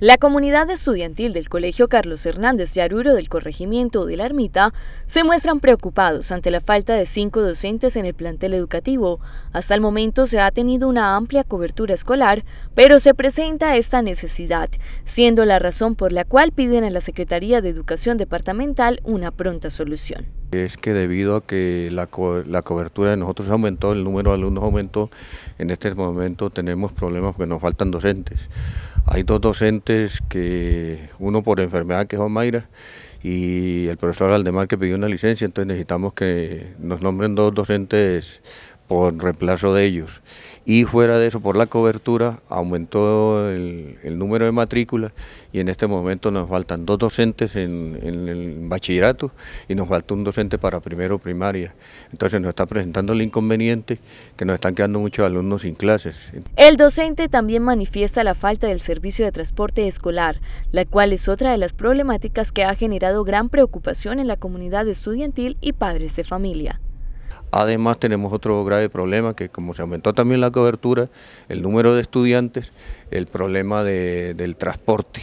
La comunidad estudiantil del Colegio Carlos Hernández de Aruro del Corregimiento de la Ermita se muestran preocupados ante la falta de cinco docentes en el plantel educativo. Hasta el momento se ha tenido una amplia cobertura escolar, pero se presenta esta necesidad, siendo la razón por la cual piden a la Secretaría de Educación Departamental una pronta solución. Es que debido a que la, cobertura de nosotros aumentó, el número de alumnos aumentó, en este momento tenemos problemas porque nos faltan docentes. Hay dos docentes que, uno por enfermedad que es Omayra y el profesor Aldemar que pidió una licencia, entonces necesitamos que nos nombren dos docentes por reemplazo de ellos. Y fuera de eso, por la cobertura, aumentó el, número de matrículas y en este momento nos faltan dos docentes en, el bachillerato y nos falta un docente para primero primaria. Entonces nos está presentando el inconveniente que nos están quedando muchos alumnos sin clases. El docente también manifiesta la falta del servicio de transporte escolar, la cual es otra de las problemáticas que ha generado gran preocupación en la comunidad estudiantil y padres de familia. Además tenemos otro grave problema que como se aumentó también la cobertura, el número de estudiantes, el problema del transporte,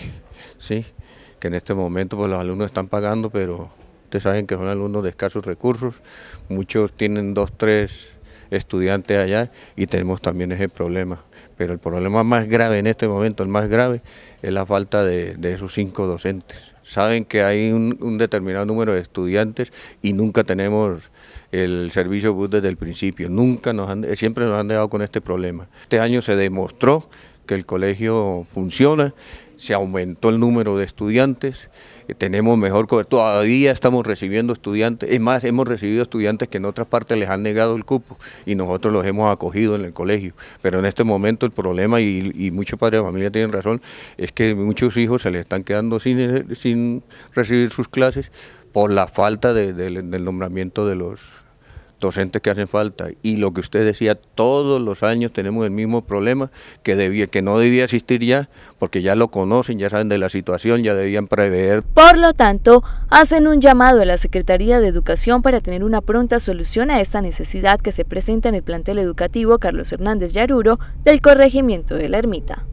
¿sí? que en este momento pues, los alumnos están pagando, pero ustedes saben que son alumnos de escasos recursos, muchos tienen dos, tres estudiantes allá y tenemos también ese problema. Pero el problema más grave en este momento, el más grave, es la falta de, esos cinco docentes. Saben que hay un, determinado número de estudiantes y nunca tenemos el servicio bus desde el principio. Nunca nos han, siempre nos han dejado con este problema. Este año se demostró que el colegio funciona se aumentó el número de estudiantes, eh, tenemos mejor cobertura, todavía estamos recibiendo estudiantes, es más, hemos recibido estudiantes que en otras partes les han negado el cupo y nosotros los hemos acogido en el colegio, pero en este momento el problema, y, muchos padres de familia tienen razón, es que muchos hijos se les están quedando sin, eh, sin recibir sus clases por la falta del nombramiento de los docentes que hacen falta. Y lo que usted decía, todos los años tenemos el mismo problema que, debía, que no debía existir ya, porque ya lo conocen, ya saben de la situación, ya debían prever. Por lo tanto, hacen un llamado a la Secretaría de Educación para tener una pronta solución a esta necesidad que se presenta en el plantel educativo Carlos Hernández Yaruro del corregimiento de la Ermita.